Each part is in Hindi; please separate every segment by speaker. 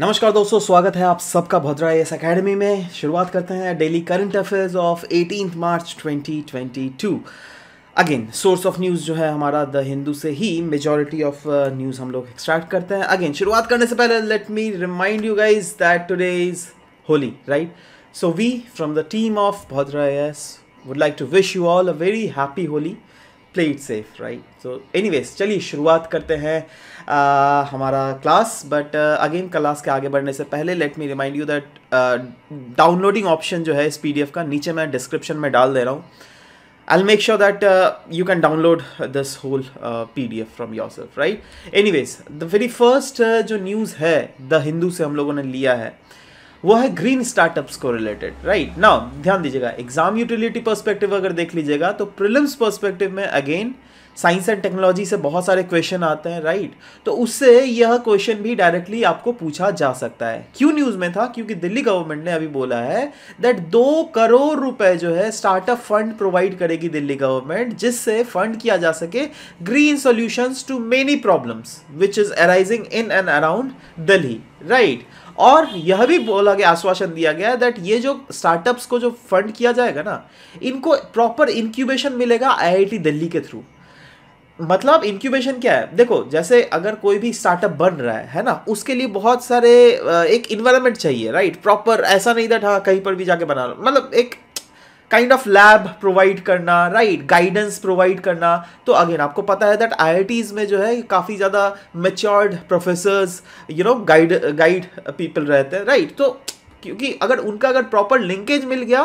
Speaker 1: नमस्कार दोस्तों स्वागत है आप सबका भद्रा एस अकेडमी में शुरुआत करते हैं daily current affairs of eighteen March 2022 again source of news जो है हमारा द हिंदू से ही मेजॉरिटी ऑफ न्यूज़ हम लोग एक्सट्रैक्ट करते हैं अगेन शुरुआत करने से पहले let me remind you guys that today is Holi right so we from the team of Bhadra एस would like to wish you all a very happy Holi play it safe right so any चलिए शुरुआत करते हैं हमारा class but again uh, class के आगे बढ़ने से पहले let me remind you that downloading option जो है इस पी का नीचे मैं डिस्क्रिप्शन में डाल दे रहा हूँ I'll make sure that uh, you can download this whole uh, PDF from yourself, right? Anyways, the very first uh, जो news है The Hindu से हम लोगों ने लिया है वो है ग्रीन स्टार्टअप्स को रिलेटेड राइट ना ध्यान दीजिएगा एग्जाम यूटिलिटी पर्सपेक्टिव अगर देख लीजिएगा तो प्रिलिम्स पर्सपेक्टिव में again uh, science and technology से बहुत सारे क्वेश्चन आते हैं राइट तो उससे यह क्वेश्चन भी डायरेक्टली आपको पूछा जा सकता है क्यों न्यूज़ में था क्योंकि दिल्ली गवर्नमेंट ने अभी बोला है दैट दो करोड़ रुपए जो है स्टार्टअप फंड प्रोवाइड करेगी दिल्ली गवर्नमेंट जिससे फंड किया जा सके green solution to many problems which is arising in and around Delhi right और यह भी बोला गया आश्वासन दिया गया दैट ये जो स्टार्टअप्स को जो फंड किया जाएगा ना इनको प्रॉपर इंक्यूबेशन मिलेगा आईआईटी दिल्ली के थ्रू मतलब इंक्यूबेशन क्या है देखो जैसे अगर कोई भी स्टार्टअप बन रहा है है ना उसके लिए बहुत सारे एक इन्वायरमेंट चाहिए राइट प्रॉपर ऐसा नहीं था हाँ कहीं पर भी जाके बना मतलब एक काइंड ऑफ लैब प्रोवाइड करना राइट गाइडेंस प्रोवाइड करना तो अगेन आपको पता है दैट आई में जो है काफ़ी ज़्यादा matured professors you know guide guide people रहते हैं राइट right? तो क्योंकि अगर उनका अगर प्रॉपर लिंकेज मिल गया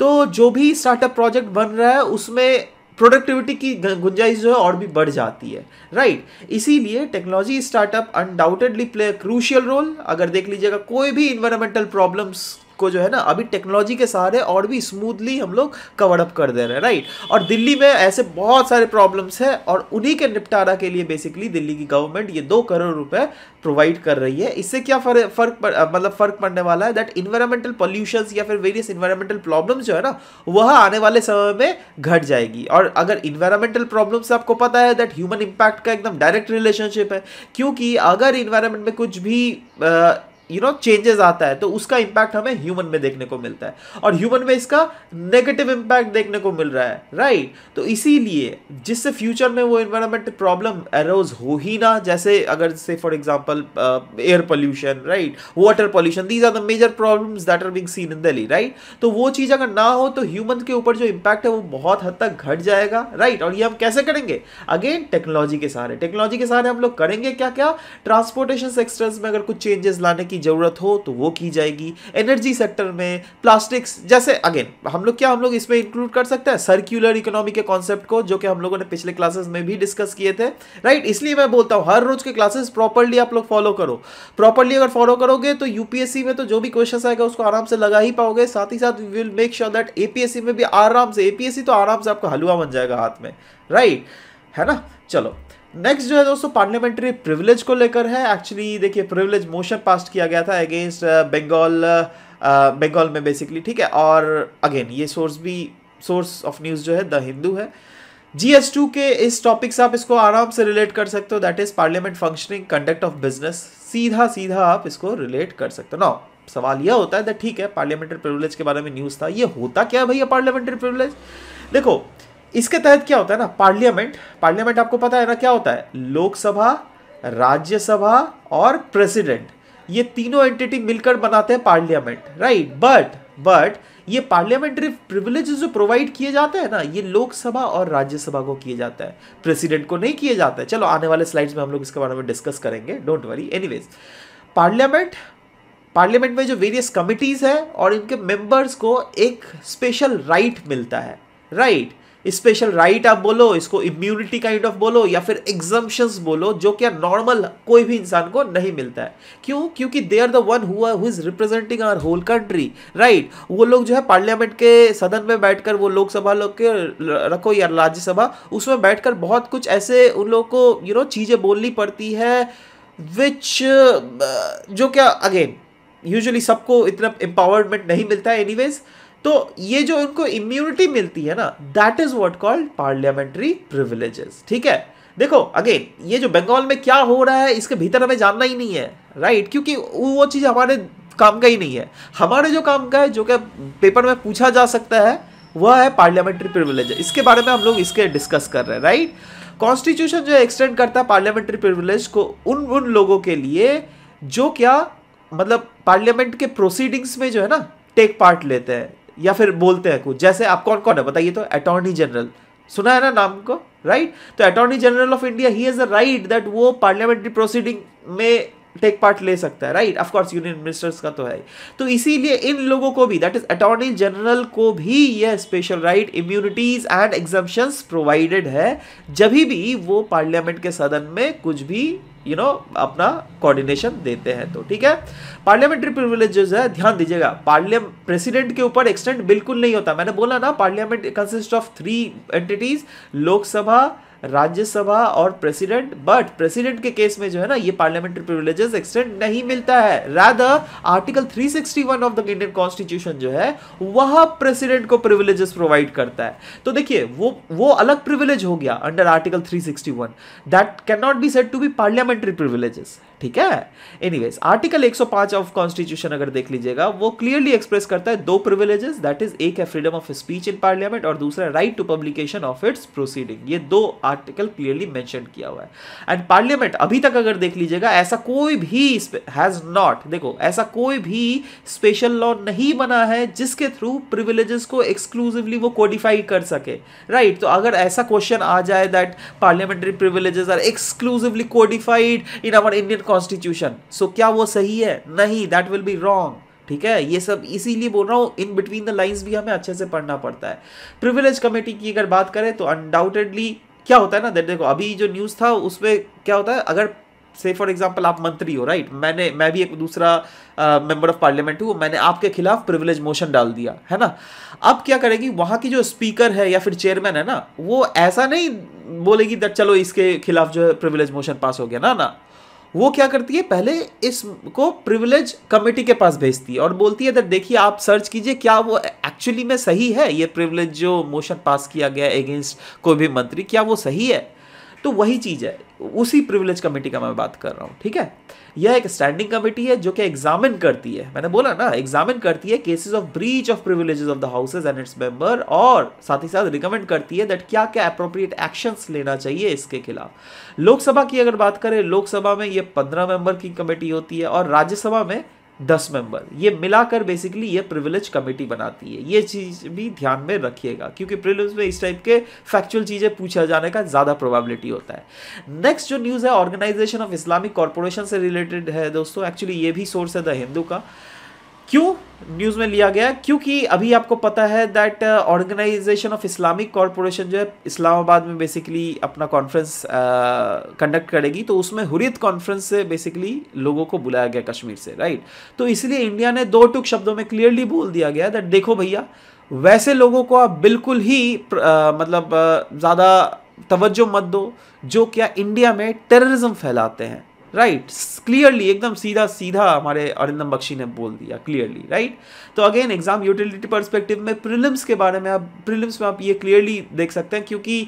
Speaker 1: तो जो भी स्टार्टअप प्रोजेक्ट बन रहा है उसमें प्रोडक्टिविटी की गुंजाइश जो है और भी बढ़ जाती है राइट right? इसीलिए technology startup undoubtedly play crucial role अगर देख लीजिएगा कोई भी इन्वायरमेंटल प्रॉब्लम्स को जो है ना अभी टेक्नोलॉजी के सहारे और भी स्मूथली हम लोग कवर अप कर दे रहे हैं राइट और दिल्ली में ऐसे बहुत सारे प्रॉब्लम्स हैं और उन्हीं के निपटारा के लिए बेसिकली दिल्ली की गवर्नमेंट ये दो करोड़ रुपए प्रोवाइड कर रही है इससे क्या फर्क फर्क मतलब फर्क पड़ने वाला है दैट इन्वायरमेंटल पॉल्यूशन या फिर वेरियस इन्वायरमेंटल प्रॉब्लम जो है ना वह आने वाले समय में घट जाएगी और अगर इन्वायरमेंटल प्रॉब्लम से आपको पता है दैट ह्यूमन इम्पैक्ट का एकदम डायरेक्ट रिलेशनशिप है क्योंकि अगर इन्वायरमेंट में कुछ भी आ, यू नो चेंजेस आता है तो उसका इंपैक्ट हमें ह्यूमन में देखने को मिलता है और ह्यूमन में इसका नेगेटिव इंपैक्ट देखने को मिल रहा है राइट right? तो इसीलिए जिससे फ्यूचर में वो इन्वायरमेंट प्रॉब्लम एरोज हो ही ना जैसे अगर से for example air pollution right water pollution these are the major problem that are being seen in Delhi right तो वो चीज़ अगर ना हो तो ह्यूमन के ऊपर जो इम्पैक्ट है वो बहुत हद तक घट जाएगा राइट right? और ये हम कैसे करेंगे अगेन टेक्नोलॉजी के सहारे टेक्नोलॉजी के सहारे हम लोग करेंगे क्या क्या ट्रांसपोर्टेशन सेक्टर्स में अगर कुछ चेंजेस लाने की की ज़रूरत हो तो वो की जाएगी एनर्जी सेक्टर में प्लास्टिक्स जैसे अगेन हम लोग क्या हम लोग इसमें इंक्लूड कर सकते हैं सर्क्यूलर इकोनॉमी के कॉन्सेप्ट को जो कि हम लोगों ने पिछले क्लासेस में भी डिस्कस किए थे राइट इसलिए मैं बोलता हूँ हर रोज के क्लासेस प्रॉपरली आप लोग फॉलो करो प्रॉपरली अगर फॉलो करोगे तो यूपीएससी में तो जो भी क्वेश्चन आएगा उसको आराम से लगा ही पाओगे साथ ही साथ विल मेक श्योर दैट ए में भी आराम से ए तो आराम से आपका हलवा बन जाएगा हाथ में राइट है ना चलो नेक्स्ट जो है दोस्तों पार्लियामेंट्री प्रिविलेज को लेकर है एक्चुअली देखिए प्रिविलेज मोशन पास किया गया था अगेंस्ट बंगाल बंगाल में बेसिकली ठीक है और अगेन ये सोर्स भी सोर्स ऑफ न्यूज़ जो है द हिंदू है जी एस टू के इस टॉपिक से आप इसको आराम से रिलेट कर सकते हो that is parliament functioning conduct of business सीधा सीधा आप इसको रिलेट कर सकते हो ना सवाल यह होता है ठीक है पार्लियामेंट्री प्रिविलेज के बारे में न्यूज़ था ये होता क्या है भैया पार्लियामेंट्री प्रिविलेज देखो इसके तहत क्या होता है ना पार्लियामेंट पार्लियामेंट आपको पता है ना क्या होता है लोकसभा राज्यसभा और प्रेसिडेंट ये तीनों एंटिटी मिलकर बनाते हैं पार्लियामेंट राइट बट बट ये पार्लियामेंट्री प्रिविलेज जो प्रोवाइड किए जाते हैं ना ये लोकसभा और राज्यसभा को किए जाता है प्रेसिडेंट को नहीं किए जाते हैं चलो आने वाले स्लाइड्स में हम लोग इसके बारे में डिस्कस करेंगे don't worry anyways parliament parliament में जो वेरियस कमिटीज है और इनके मेंबर्स को एक स्पेशल राइट right मिलता है राइट right? स्पेशल राइट आप बोलो इसको इम्यूनिटी काइंड ऑफ बोलो या फिर एग्जम्पन्स बोलो जो क्या नॉर्मल कोई भी इंसान को नहीं मिलता है क्यों क्योंकि दे आर द वन हुआ who is representing our whole country right वो लोग जो है पार्लियामेंट के सदन में बैठकर वो लोकसभा लोग के रखो या राज्यसभा उसमें बैठकर बहुत कुछ ऐसे उन लोगों को यू you नो know, चीज़ें बोलनी पड़ती है विच uh, जो क्या अगेन यूजली सबको इतना एम्पावरमेंट नहीं मिलता है एनी वेज तो ये जो उनको इम्यूनिटी मिलती है ना that is what called parliamentary privileges ठीक है देखो अगेन ये जो बंगाल में क्या हो रहा है इसके भीतर हमें जानना ही नहीं है राइट क्योंकि वो चीज़ हमारे काम का ही नहीं है हमारे जो काम का है जो कि पेपर में पूछा जा सकता है वह है पार्लियामेंट्री प्रिविलेज इसके बारे में हम लोग इसके डिस्कस कर रहे हैं राइट कॉन्स्टिट्यूशन जो एक्सटेंड करता है पार्लियामेंट्री प्रिविलेज को उन उन लोगों के लिए जो क्या मतलब पार्लियामेंट के प्रोसीडिंग्स में जो है ना टेक पार्ट लेते हैं या फिर बोलते हैं कुछ जैसे आप कौन कौन है बताइए तो अटॉर्नी जनरल सुना है ना नाम को राइट right? तो अटॉर्नी जनरल ऑफ इंडिया ही इज अ राइट दैट वो पार्लियामेंट्री प्रोसीडिंग में टेक पार्ट ले सकता है right of course union ministers का तो है तो इसीलिए इन लोगों को भी दैट इज अटॉर्नी जनरल को भी यह special right immunities and exemptions provided है जब भी वो पार्लियामेंट के सदन में कुछ भी यू नो अपना कोऑर्डिनेशन देते हैं तो ठीक है पार्लियामेंट्री प्रिविलेजेस है ध्यान दीजिएगा पार्लिया प्रेसिडेंट के ऊपर एक्सटेंड बिल्कुल नहीं होता मैंने बोला ना parliament consist of three entities Lok Sabha Rajya Sabha और प्रेसिडेंट बट प्रेसिडेंट के केस में जो है ना ये पार्लियामेंट्री प्रिविलेजेस एक्सटेंड नहीं मिलता है rather article 361 of the Indian constitution जो है वह प्रेसिडेंट को प्रिविलेजेस प्रोवाइड करता है तो देखिए वो वो अलग प्रिविलेज हो गया under article 361 that can not be set to be parliamentary privileges ठीक है एनीवेज आर्टिकल 105 ऑफ कॉन्स्टिट्यूशन अगर देख लीजिएगा वो क्लियरली एक्सप्रेस करता है दो प्रिविलेजेस दैट इज एक है freedom of speech in parliament और दूसरा right to publication of its proceeding ये दो आर्टिकल क्लियरली मेंशन किया हुआ है एंड पार्लियामेंट अभी तक अगर देख लीजिएगा ऐसा कोई भी हैज नॉट देखो ऐसा कोई भी स्पेशल लॉ नहीं बना है जिसके थ्रू प्रिविलेजेस को एक्सक्लूसिवली वो कोडिफाई कर सके राइट right? तो अगर ऐसा क्वेश्चन आ जाए that parliamentary privileges are exclusively codified in our Indian constitution so क्या वो सही है नहीं दैट विल बी रॉन्ग ठीक है ये सब इसीलिए बोल रहा हूँ इन बिटवीन द लाइंस भी हमें अच्छे से पढ़ना पड़ता है प्रिविलेज कमेटी की अगर बात करें तो अनडाउटेडली क्या होता है ना देखो अभी जो न्यूज़ था उसमें क्या होता है अगर से फॉर एग्जाम्पल आप मंत्री हो राइट right? मैंने मैं भी एक दूसरा मेंबर ऑफ पार्लियामेंट हूँ मैंने आपके खिलाफ प्रिविलेज मोशन डाल दिया है ना अब क्या करेगी वहाँ की जो स्पीकर है या फिर चेयरमैन है ना वो ऐसा नहीं बोलेगी दट चलो इसके खिलाफ जो है प्रिविलेज मोशन पास हो गया ना ना वो क्या करती है पहले इसको प्रिविलेज कमेटी के पास भेजती है और बोलती है दैट देखिए आप सर्च कीजिए क्या वो एक्चुअली में सही है ये प्रिविलेज जो मोशन पास किया गया अगेंस्ट कोई भी मंत्री क्या वो सही है तो वही चीज़ है उसी प्रिविलेज कमेटी का मैं बात कर रहा हूँ ठीक है यह एक स्टैंडिंग कमेटी है जो कि एग्जामिन करती है मैंने बोला ना एग्जामिन करती है cases of breach of privilege of the houses and its member और साथ ही साथ रिकमेंड करती है दैट क्या क्या अप्रोप्रिएट एक्शंस लेना चाहिए इसके खिलाफ लोकसभा की अगर बात करें लोकसभा में ये पंद्रह मेंबर की कमेटी होती है और राज्यसभा में दस मेंबर ये मिलाकर बेसिकली ये प्रिविलेज कमेटी बनाती है ये चीज़ भी ध्यान में रखिएगा क्योंकि प्रिविलेज में इस टाइप के फैक्चुअल चीज़ें पूछा जाने का ज़्यादा प्रोबेबिलिटी होता है नेक्स्ट जो न्यूज़ है ऑर्गेनाइजेशन ऑफ इस्लामिक कॉरपोरेशन से रिलेटेड है दोस्तों एक्चुअली ये भी सोर्स है द हिंदू का क्यों न्यूज़ में लिया गया क्योंकि अभी आपको पता है that organisation of Islamic corporation जो है इस्लामाबाद में बेसिकली अपना कॉन्फ्रेंस कंडक्ट uh, करेगी तो उसमें हुरियत कॉन्फ्रेंस से बेसिकली लोगों को बुलाया गया कश्मीर से राइट तो इसलिए इंडिया ने दो टुक शब्दों में क्लियरली बोल दिया गया दैट देखो भैया वैसे लोगों को आप बिल्कुल ही आ, uh, मतलब uh, ज़्यादा तवज्जो मत दो जो क्या इंडिया में टेररिज्म फैलाते हैं राइट क्लियरली एकदम सीधा सीधा हमारे अरिंदम बख्शी ने बोल दिया क्लियरली राइट तो अगेन एग्जाम यूटिलिटी परस्पेक्टिव में प्रिलिम्स के बारे में आप प्रिलिम्स में आप ये क्लियरली देख सकते हैं क्योंकि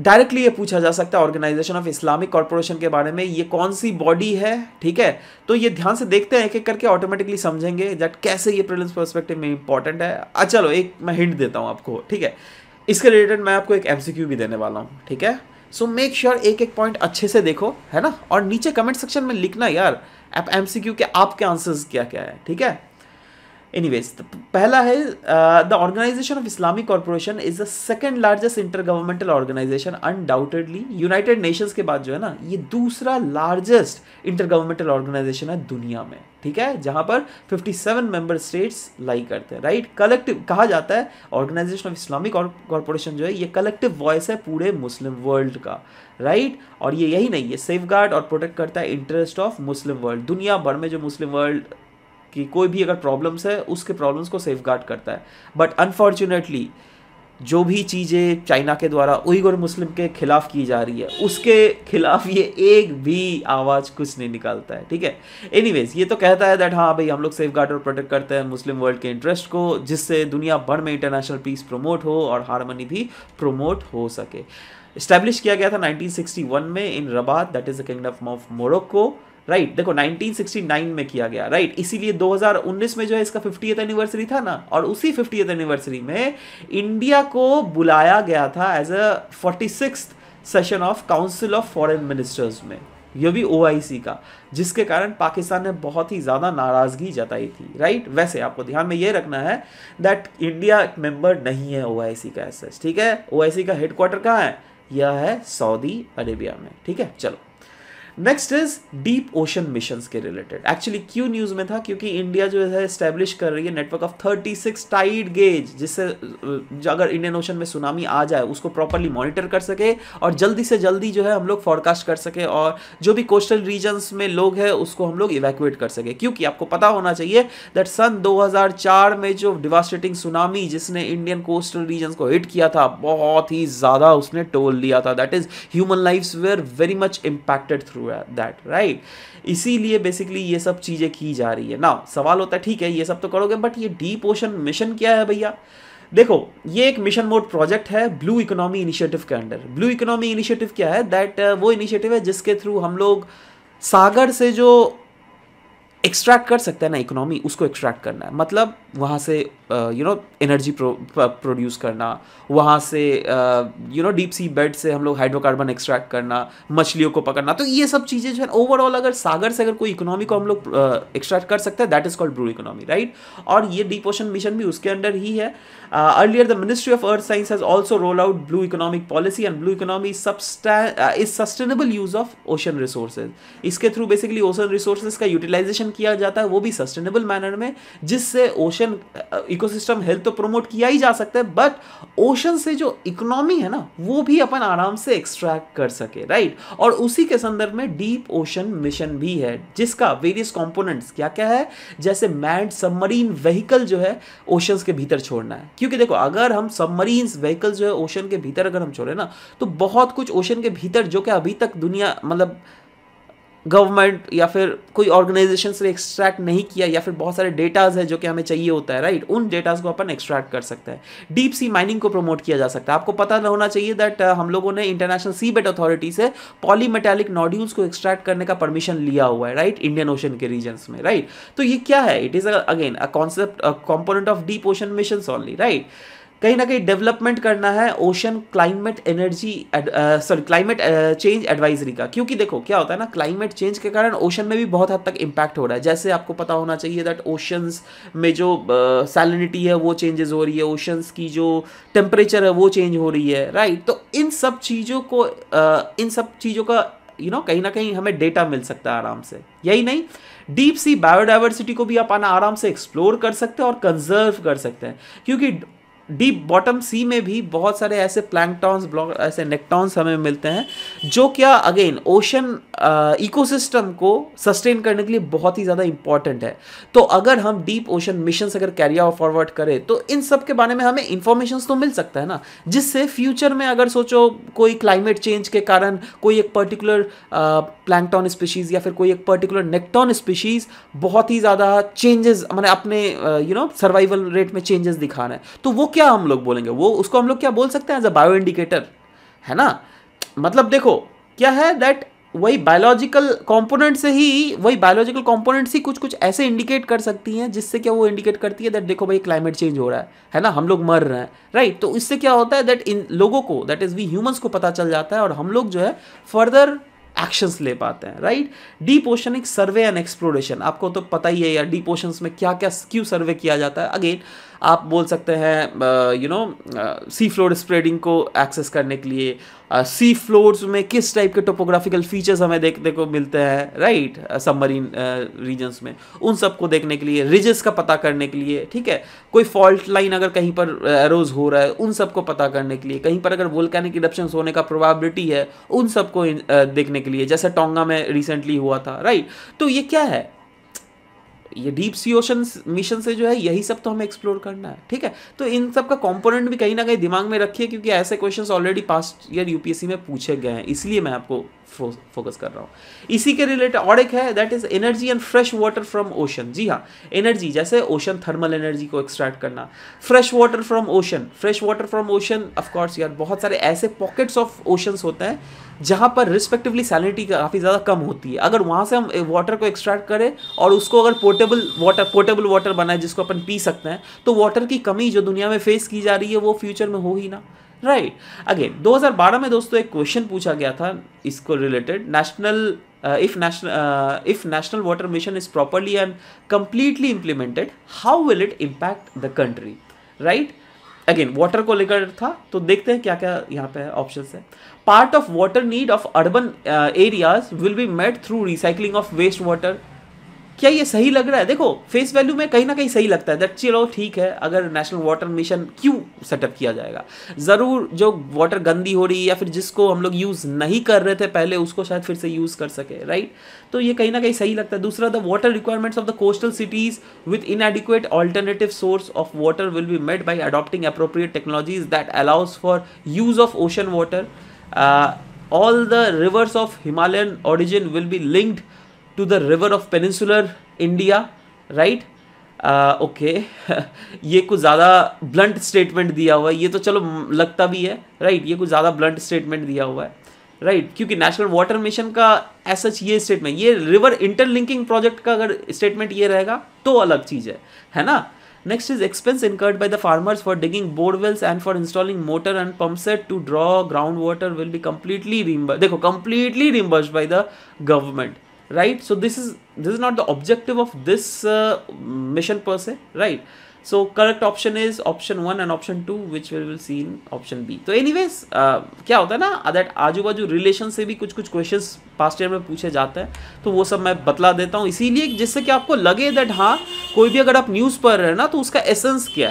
Speaker 1: डायरेक्टली ये पूछा जा सकता है ऑर्गेनाइजेशन ऑफ इस्लामिक कॉरपोरेशन के बारे में ये कौन सी बॉडी है ठीक है तो ये ध्यान से देखते हैं एक एक करके ऑटोमेटिकली समझेंगे दैट कैसे ये प्रिलिम्स परस्पेक्टिव में इंपॉर्टेंट है अच्छा चलो एक मैं हिंट देता हूँ आपको ठीक है इसके रिलेटेड मैं आपको एक एमसीक्यू भी देने वाला हूँ ठीक है सो मेक श्योर एक एक पॉइंट अच्छे से देखो है ना और नीचे कमेंट सेक्शन में लिखना यार सी एम के आपके आंसर्स क्या क्या है ठीक है एनी वेज पहला है the organisation of Islamic corporation is the second largest inter governmental organisation undoubtedly United Nations के बाद जो है ना ये दूसरा लार्जेस्ट इंटर गवर्नमेंटल ऑर्गेनाइजेशन है दुनिया में ठीक है जहाँ पर 57 मेंबर स्टेट्स लाई करते हैं राइट कलेक्टिव कहा जाता है ऑर्गेनाइजेशन ऑफ इस्लामिक कॉरपोरेशन जो है ये कलेक्टिव वॉइस है पूरे मुस्लिम वर्ल्ड का राइट और ये यही नहीं है सेफ और प्रोटेक्ट करता है इंटरेस्ट ऑफ मुस्लिम वर्ल्ड दुनिया भर में जो मुस्लिम वर्ल्ड कि कोई भी अगर प्रॉब्लम्स है उसके प्रॉब्लम्स को सेफ करता है बट अनफॉर्चुनेटली जो भी चीज़ें चाइना के द्वारा और मुस्लिम के खिलाफ की जा रही है उसके खिलाफ ये एक भी आवाज़ कुछ नहीं निकालता है ठीक है एनीवेज ये तो कहता है दैट हाँ भाई हम लोग सेफ गार्ड और प्रोटेक्ट करते हैं मुस्लिम वर्ल्ड के इंटरेस्ट को जिससे दुनिया भर में इंटरनेशनल पीस प्रमोट हो और हारमोनी भी प्रमोट हो सके इस्टेब्लिश किया गया था 1961 में in Rabat that is the kingdom of Morocco right right, देखो 1969 में किया गया राइट right? इसीलिए 2019 में जो है इसका फिफ्टी एनिवर्सरी था ना और उसी फिफ्टी एनिवर्सरी में इंडिया को बुलाया गया था as a forty session of council of foreign ministers में ये भी ओ का जिसके कारण पाकिस्तान ने बहुत ही ज़्यादा नाराज़गी जताई थी राइट वैसे आपको ध्यान में ये रखना है दैट इंडिया मेंबर नहीं है ओ का एस ठीक है ओ का हेडक्वार्टर कहाँ है यह है सऊदी अरेबिया में ठीक है चलो next is deep ocean mission के रिलेटेड एक्चुअली क्यों न्यूज में था क्योंकि इंडिया जो है स्टेब्लिश कर रही है network of thirty six tide gauge जिससे अगर इंडियन ओशन में सुनामी आ जाए उसको प्रॉपरली मॉनिटर कर सके और जल्दी से जल्दी जो है हम लोग फॉरकास्ट कर सके और जो भी कोस्टल रीजन्स में लोग हैं उसको हम लोग इवेक्युएट कर सके क्योंकि आपको पता होना चाहिए दैट सन 2004 में जो डिवास्टेटिंग सुनामी जिसने इंडियन कोस्टल रीजन को हिट किया था बहुत ही ज़्यादा उसने टोल लिया था that is human life were very much impacted through through that right इसीलिए बेसिकली ये सब चीज़ें की जा रही है ना सवाल होता है ठीक है ये सब तो करोगे बट ये डीप ओशन मिशन क्या है भैया देखो ये एक मिशन मोड प्रोजेक्ट है ब्लू इकोनॉमी इनिशिएटिव के अंडर ब्लू इकोनॉमी इनिशिएटिव क्या है दैट uh, वो इनिशिएटिव है जिसके थ्रू हम लोग सागर से जो एक्सट्रैक्ट कर सकते हैं ना इकोनॉमी उसको एक्सट्रैक्ट करना है मतलब वहाँ से यू नो एनर्जी प्रोड्यूस करना वहाँ से you know deep sea bed से हम लोग हाइड्रोकार्बन एक्सट्रैक्ट करना मछलियों को पकड़ना तो ये सब चीज़ें जो है ओवरऑल अगर सागर से अगर कोई इकोनॉमी को हम लोग एक्सट्रैक्ट कर सकते हैं that is called blue economy right और ये डीप ओशन मिशन भी उसके अंडर ही है earlier the ministry of earth science has also roll out blue economic policy and blue economy is sustainable use of ocean resources इसके थ्रू बेसिकली ओशन रिसोर्सेज का यूटिलाइजेशन किया जाता है वो भी सस्टेनेबल मैनर में जिससे ओशन ओशन इकोसिस्टम हेल्थ तो प्रमोट किया ही जा सकता है बट ओशन से जो इकोनॉमी है ना वो भी अपन आराम से एक्सट्रैक्ट कर सके राइट right? और उसी के संदर्भ में डीप ओशन मिशन भी है जिसका वेरियस कॉम्पोनेंट्स क्या क्या है जैसे मैंड सबमरीन व्हीकल जो है ओशंस के भीतर छोड़ना है क्योंकि देखो अगर हम सबमरीन व्हीकल जो है ओशन के भीतर अगर हम छोड़े ना तो बहुत कुछ ओशन के भीतर जो कि अभी तक दुनिया मतलब गवर्नमेंट या फिर कोई ऑर्गेनाइजेशन से एक्सट्रैक्ट नहीं किया या फिर बहुत सारे डेटाज है जो कि हमें चाहिए होता है राइट उन डेटाज को अपन एक्सट्रैक्ट कर सकते हैं डीप सी माइनिंग को प्रमोट किया जा सकता है आपको पता होना चाहिए दैट uh, हम लोगों ने इंटरनेशनल सी बेट अथॉरिटी से पॉलीमेटेलिक नॉड्यूल्स को एक्सट्रैक्ट करने का परमिशन लिया हुआ है राइट इंडियन ओशन के रीजन में राइट तो ये क्या है it is again a concept component of deep ocean mission only right कहीं ना कहीं डेवलपमेंट करना है ocean climate energy sorry climate change advisory का क्योंकि देखो क्या होता है ना क्लाइमेट चेंज के कारण ओशन में भी बहुत हद तक इम्पैक्ट हो रहा है जैसे आपको पता होना चाहिए दैट ओशंस में जो सैलिनिटी uh, है वो चेंजेस हो रही है ओशंस की जो टेम्परेचर है वो चेंज हो रही है राइट तो इन सब चीज़ों को uh, इन सब चीज़ों का यू you नो know, कहीं ना कहीं हमें डेटा मिल सकता है आराम से यही नहीं डीप सी बायोडाइवर्सिटी को भी आप आना आराम से एक्सप्लोर कर सकते हैं और कंजर्व कर सकते हैं क्योंकि डीप बॉटम सी में भी बहुत सारे ऐसे प्लैंकटॉन्स ब्लॉक ऐसे नेक्टॉन्स हमें मिलते हैं जो क्या अगेन ओशन इकोसिस्टम uh, को सस्टेन करने के लिए बहुत ही ज़्यादा इंपॉर्टेंट है तो अगर हम डीप ओशन मिशन अगर कैरी आउट फॉरवर्ड करें तो इन सब के बारे में हमें इंफॉर्मेशन तो मिल सकता है ना जिससे फ्यूचर में अगर सोचो कोई क्लाइमेट चेंज के कारण कोई एक पर्टिकुलर प्लैंकटॉन स्पीशीज़ या फिर कोई एक पर्टिकुलर नेक्टॉन स्पीशीज़ बहुत ही ज़्यादा चेंजेस मैंने अपने यू नो सर्वाइवल रेट में चेंजेस दिखा रहे हैं तो वो क्या हम लोग बोलेंगे वो उसको हम लोग क्या बोल सकते हैं एज अ बायो इंडिकेटर है ना मतलब देखो क्या है दैट वही बायोलॉजिकल कॉम्पोनेंट से ही वही बायोलॉजिकल कॉम्पोनेंट ही कुछ कुछ ऐसे इंडिकेट कर सकती हैं जिससे क्या वो इंडिकेट करती है दैट देखो भाई क्लाइमेट चेंज हो रहा है है ना हम लोग मर रहे हैं राइट तो इससे क्या होता है दैट इन लोगों को दैट इज़ वी ह्यूमंस को पता चल जाता है और हम लोग जो है फर्दर एक्शंस ले पाते हैं right deep oceanic survey and exploration आपको तो पता ही है यार डीप ओशंस में क्या क्या क्यों सर्वे किया जाता है अगेन आप बोल सकते हैं you know sea floor spreading को एक्सेस करने के लिए सी uh, फ्लोर्स में किस टाइप के टोपोग्राफिकल फीचर्स हमें देखने को मिलते हैं राइट सबमरीन रीजन्स में उन सबको देखने के लिए रिजेस का पता करने के लिए ठीक है कोई फॉल्ट लाइन अगर कहीं पर एरोज uh, हो रहा है उन सबको पता करने के लिए कहीं पर अगर वोल्कैनिक इडप्शन होने का प्रोबेबिलिटी है उन सबको uh, देखने के लिए जैसे टोंगा में रिसेंटली हुआ था राइट तो ये क्या है ये डीप सी ओशन मिशन से जो है यही सब तो हमें एक्सप्लोर करना है ठीक है तो इन सब का कंपोनेंट भी कहीं ना कहीं दिमाग में रखिए क्योंकि ऐसे questions already past year UPSC में पूछे गए हैं इसलिए मैं आपको फोकस कर रहा हूँ इसी के रिलेटेड और एक है that is energy and fresh water from ocean जी हाँ एनर्जी जैसे ओशन थर्मल एनर्जी को एक्सट्रैक्ट करना fresh water from ocean fresh water from ocean of course यार बहुत सारे ऐसे पॉकेट्स ऑफ ओशंस होते हैं जहाँ पर रिस्पेक्टिवली सैलिनिटी काफ़ी ज़्यादा कम होती है अगर वहाँ से हम वाटर को एक्सट्रैक्ट करें और उसको अगर पोर्टेबल वाटर पोर्टेबल वाटर बनाए जिसको अपन पी सकते हैं तो वाटर की कमी जो दुनिया में फेस की जा रही है वो फ्यूचर में हो ही ना राइट अगेन 2012 में दोस्तों एक क्वेश्चन पूछा गया था इसको related national if national if national water mission is properly and completely implemented how will it impact the country right again water को लेकर था तो देखते हैं क्या क्या यहाँ पे ऑप्शन है part of water need of urban areas will be made through recycling of waste water क्या ये सही लग रहा है देखो फेस वैल्यू में कहीं ना कहीं सही लगता है दैट चलो ठीक है अगर नेशनल वाटर मिशन क्यों सेटअप किया जाएगा ज़रूर जो वाटर गंदी हो रही है या फिर जिसको हम लोग यूज़ नहीं कर रहे थे पहले उसको शायद फिर से यूज़ कर सके राइट तो ये कहीं ना कहीं सही लगता है दूसरा the water requirements of the coastal cities with inadequate alternative source of water will be made by adopting appropriate technologies that allows for use of ocean water all the rivers of Himalayan origin will be linked to the river of peninsular India right okay ये कुछ ज़्यादा ब्लंट स्टेटमेंट दिया हुआ है ये तो चलो लगता भी है राइट ये कुछ ज़्यादा ब्लंट स्टेटमेंट दिया हुआ है राइट right, क्योंकि नेशनल वाटर मिशन का एस सच ये स्टेटमेंट ये रिवर इंटरलिंकिंग प्रोजेक्ट का अगर स्टेटमेंट ये रहेगा तो अलग चीज़ है है ना next is expense incurred by the farmers for digging borewells and for installing motor and set to draw ground water will be completely reimburse देखो completely reimburse by the government right so this is this is not the objective of this uh, mission per se right so correct option is option 1 and option 2 which we will see in option B. so anyways uh, क्या होता है ना दैट आजू बाजू रिलेशन से kuch कुछ कुछ क्वेश्चंस पास्ट ईयर में पूछे जाते हैं तो वो सब मैं बतला देता हूँ इसीलिए जिससे कि आपको लगे दैट हाँ कोई भी अगर आप न्यूज़ पढ़ रहे हैं ना तो उसका hai क्या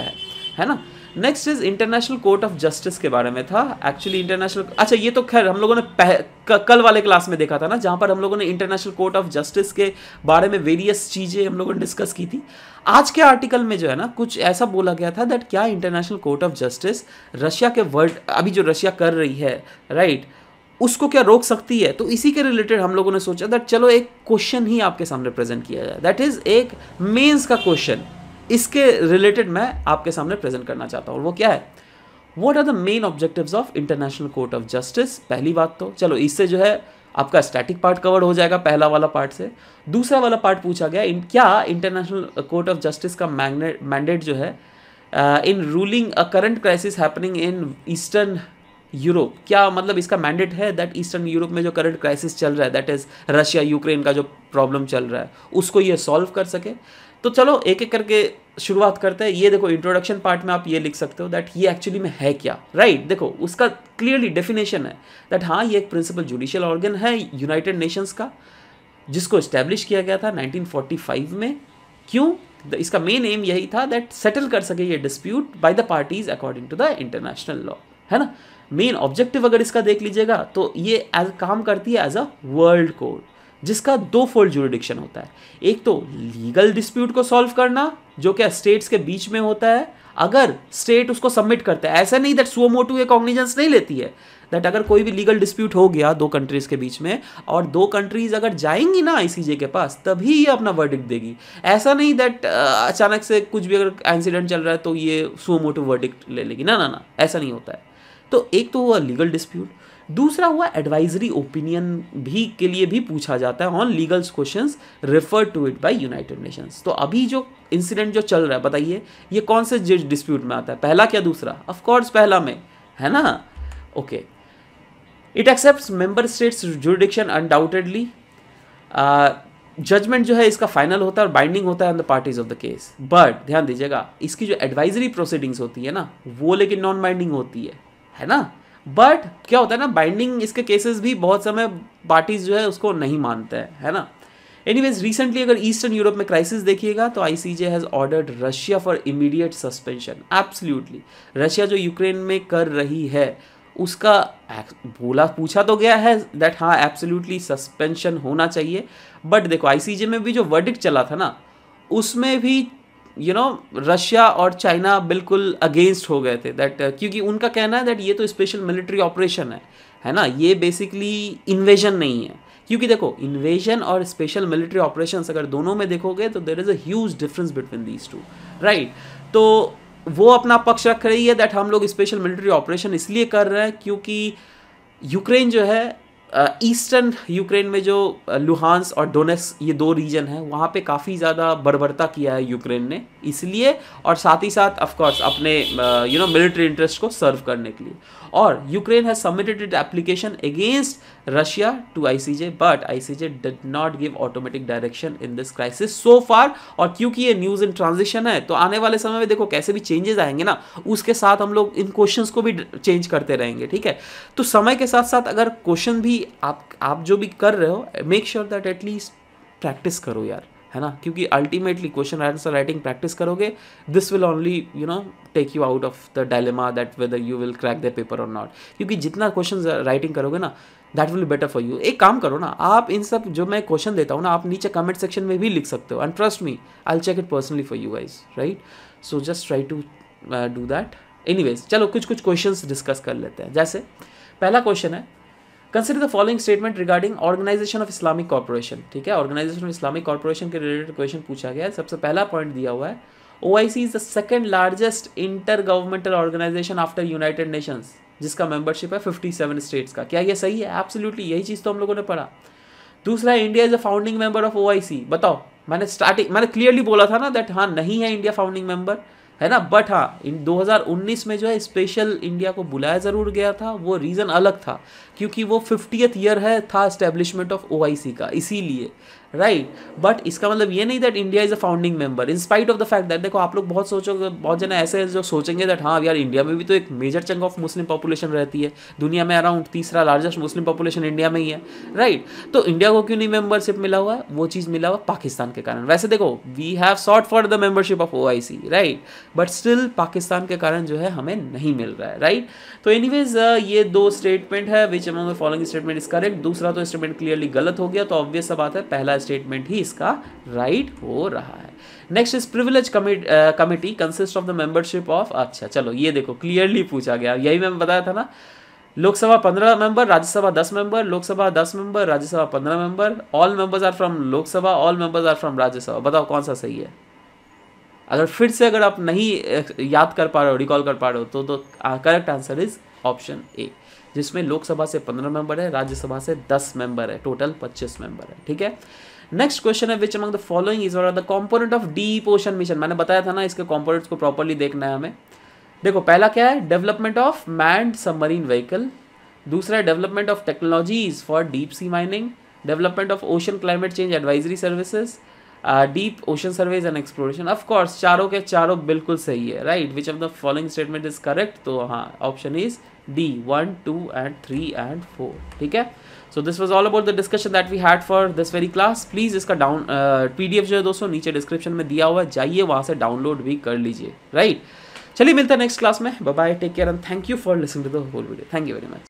Speaker 1: है next is international court of justice के बारे में था एक्चुअली इंटरनेशनल अच्छा ये तो खैर हम लोगों ने क, कल वाले क्लास में देखा था ना जहाँ पर हम लोगों ने इंटरनेशनल कोर्ट ऑफ जस्टिस के बारे में वेरियस चीज़ें हम लोगों ने डिस्कस की थी आज के आर्टिकल में जो है ना कुछ ऐसा बोला गया था दैट क्या international court of justice Russia के वर्ल्ड अभी जो रशिया कर रही है राइट right? उसको क्या रोक सकती है तो इसी के रिलेटेड हम लोगों ने सोचा दैट चलो एक क्वेश्चन ही आपके सामने प्रेजेंट किया जाए दैट इज़ एक मेंस का क्वेश्चन इसके रिलेटेड मैं आपके सामने प्रेजेंट करना चाहता हूँ वो क्या है what are the main objective of international court of justice पहली बात तो चलो इससे जो है आपका स्टैटिक पार्ट कवर हो जाएगा पहला वाला पार्ट से दूसरा वाला पार्ट पूछा गया इन, क्या इंटरनेशनल कोर्ट ऑफ जस्टिस का मैंडेट जो है in ruling a current crisis happening in eastern Europe क्या मतलब इसका मैंडेट है दैट ईस्टर्न यूरोप में जो करंट क्राइसिस चल रहा है दैट इज़ रशिया यूक्रेन का जो प्रॉब्लम चल रहा है उसको ये सॉल्व कर सके तो चलो एक एक करके शुरुआत करते हैं ये देखो इंट्रोडक्शन पार्ट में आप ये लिख सकते हो दैट ये एक्चुअली में है क्या राइट right, देखो उसका क्लियरली डेफिनेशन है दैट हाँ ये एक प्रिंसिपल जुडिशियल ऑर्गन है यूनाइटेड नेशंस का जिसको इस्टेब्लिश किया गया था 1945 में क्यों इसका मेन एम यही था दैट सेटल कर सके ये dispute by the parties according to the international law है ना मेन ऑब्जेक्टिव अगर इसका देख लीजिएगा तो ये एज काम करती है एज अ वर्ल्ड कोर्ट जिसका दो फोल्ड जुरिडिक्शन होता है एक तो लीगल डिस्प्यूट को सॉल्व करना जो कि स्टेट्स के बीच में होता है अगर स्टेट उसको सबमिट करता है ऐसा नहीं दैट सुओ मोटू ये कॉग्निजेंस नहीं लेती है दैट अगर कोई भी लीगल डिस्प्यूट हो गया दो कंट्रीज़ के बीच में और दो कंट्रीज़ अगर जाएंगी ना आई के पास तभी ये अपना वर्डिक्ट देगी ऐसा नहीं दैट अचानक से कुछ भी अगर एक्सीडेंट चल रहा है तो ये सुओ मोटू वर्डिक्ट ले लेगी ना ना ना ऐसा नहीं होता है तो एक तो हुआ लीगल डिस्प्यूट दूसरा हुआ एडवाइजरी ओपिनियन भी के लिए भी पूछा जाता है on legals question refer to it by United Nations तो अभी जो इंसिडेंट जो चल रहा है बताइए ये कौन से डिस्प्यूट में आता है पहला क्या दूसरा ऑफकोर्स पहला में है ना okay it accept member states jurisdiction undoubtedly judgment जो है इसका फाइनल होता है और बाइंडिंग होता है on the parties of the case but ध्यान दीजिएगा इसकी जो एडवाइजरी प्रोसीडिंग्स होती है ना वो लेकिन नॉन बाइंडिंग होती है है ना बट क्या होता है ना बाइंडिंग इसके केसेस भी बहुत समय पार्टीज जो है उसको नहीं मानते हैं है ना वेज रिसेंटली अगर ईस्टर्न यूरोप में क्राइसिस देखिएगा तो I C J has ordered Russia for immediate suspension absolutely Russia जो यूक्रेन में कर रही है उसका बोला पूछा तो गया है दैट हाँ एब्सोल्यूटली सस्पेंशन होना चाहिए बट देखो आईसीजे में भी जो वर्डिक्ट चला था ना उसमें भी यू नो रशिया और चाइना बिल्कुल अगेंस्ट हो गए थे दैट uh, क्योंकि उनका कहना है दैट ये तो स्पेशल मिलिट्री ऑपरेशन है है ना ये बेसिकली इन्वेजन नहीं है क्योंकि देखो इन्वेजन और स्पेशल मिलिट्री ऑपरेशन अगर दोनों में देखोगे तो there is a huge difference between these two right तो वो अपना पक्ष रख रही है दैट हम लोग स्पेशल मिलिट्री ऑपरेशन इसलिए कर रहे हैं क्योंकि यूक्रेन जो है ईस्टर्न यूक्रेन में जो लुहानस और डोनेस ये दो रीजन है वहाँ पे काफ़ी ज़्यादा बर्बरता किया है यूक्रेन ने इसलिए और साथ ही साथ ऑफकोर्स अपने यू नो मिलिट्री इंटरेस्ट को सर्व करने के लिए और Ukraine has submitted it application against Russia to ICJ but ICJ did not give automatic direction in this crisis so far और क्योंकि ये न्यूज़ इन ट्रांजिशन है तो आने वाले समय में देखो कैसे भी चेंजेस आएंगे ना उसके साथ हम लोग इन क्वेश्चंस को भी चेंज करते रहेंगे ठीक है तो समय के साथ साथ अगर क्वेश्चन भी आप आप जो भी कर रहे हो make sure that at least practice करो यार है ना क्योंकि ultimately question answer writing practice करोगे this will only you know take you out of the dilemma that whether you will crack the paper और नॉट क्योंकि जितना क्वेश्चन राइटिंग करोगे ना that will better for you एक काम करो ना आप इन सब जो मैं क्वेश्चन देता हूँ ना आप नीचे कमेंट सेक्शन में भी लिख सकते हो and trust me I check it personally for you guys right so just try to do that any चलो कुछ कुछ क्वेश्चन डिस्कस कर लेते हैं जैसे पहला क्वेश्चन है consider the following statement regarding organisation of Islamic corporation ठीक है ऑर्गेनाइजेशन ऑफ इस्लामिक कॉरपोरेशन के रिलेटेड क्वेश्चन पूछा गया है सबसे पहला पॉइंट दिया हुआ है O I C is the second largest inter governmental organisation after United Nations जिसका मेंबरशिप है फिफ्टी सेवन स्टेट्स का क्या ये सही है एब्सोल्यूटली यही चीज़ तो हम लोगों ने पढ़ा दूसरा India is a founding member of O I C बताओ मैंने स्टार्टिंग मैंने क्लियरली बोला था ना दैट हाँ नहीं है इंडिया फाउंडिंग मेंबर है ना बट हाँ इन 2019 में जो है स्पेशल इंडिया को बुलाया ज़रूर गया था वो रीज़न अलग था क्योंकि वो फिफ्टियथ ईयर है था इस्टेब्लिशमेंट ऑफ ओ का इसीलिए राइट बट इसका मतलब ये नहीं that India is a founding member in spite of the fact that देखो आप लोग बहुत सोचोगे बहुत जन ऐसे जो सोचेंगे दैट हाँ यार इंडिया में भी तो एक major chunk of Muslim population रहती है दुनिया में अराउंड तीसरा लार्जेस्ट मुस्लिम पॉपुलेशन इंडिया में ही है राइट right? तो इंडिया को क्यों नहीं मेंबरशिप मिला हुआ है वो चीज़ मिला हुआ पाकिस्तान के कारण वैसे देखो we have sought for the membership of O right but still Pakistan के कारण जो है हमें नहीं मिल रहा है राइट right? तो एनी uh, ये दो स्टेटमेंट है विच एम फॉलोइंग स्टेटमेंट इज करेक्ट दूसरा तो स्टेटमेंट क्लियरली गलत हो गया तो ऑब्वियस बात है पहला स्टेटमेंट ही इसका राइट right हो रहा है next is privilege committee consist of the membership of अच्छा चलो ये देखो क्लियरली पूछा गया यही मैंने बताया था ना लोकसभा पंद्रह मेंबर राज्यसभा दस मेंबर लोकसभा दस मेंबर राज्यसभा पंद्रह member all members are from Lok Sabha all members are from Rajya Sabha बताओ कौन सा सही है अगर फिर से अगर आप नहीं uh, याद कर पा रहे हो रिकॉल कर पा रहे हो तो, तो correct answer is option A जिसमें लोकसभा से पंद्रह मेंबर है राज्यसभा से दस मेंबर है टोटल पच्चीस मेंबर है ठीक है नेक्स्ट क्वेश्चन है which among the following is the component of deep ocean mission मैंने बताया था ना इसके कॉम्पोनेंट्स को प्रॉपरली देखना है हमें देखो पहला क्या है development of manned submarine vehicle दूसरा है development of technologies for deep sea mining development of ocean climate change advisory services deep ocean surveys and exploration of course चारों के चारों बिल्कुल सही है right which of the following statement is correct तो हाँ option is D one two and three and four ठीक है so this was all about the discussion that we had for this very class please इसका डाउन पी डी एफ जो है दोस्तों नीचे डिस्क्रिप्शन में दिया हुआ है जाइए वहां से डाउनलोड भी कर लीजिए राइट right? चलिए मिलते हैं नेक्स्ट क्लास में bye take care and thank you for listening to the whole video thank you very much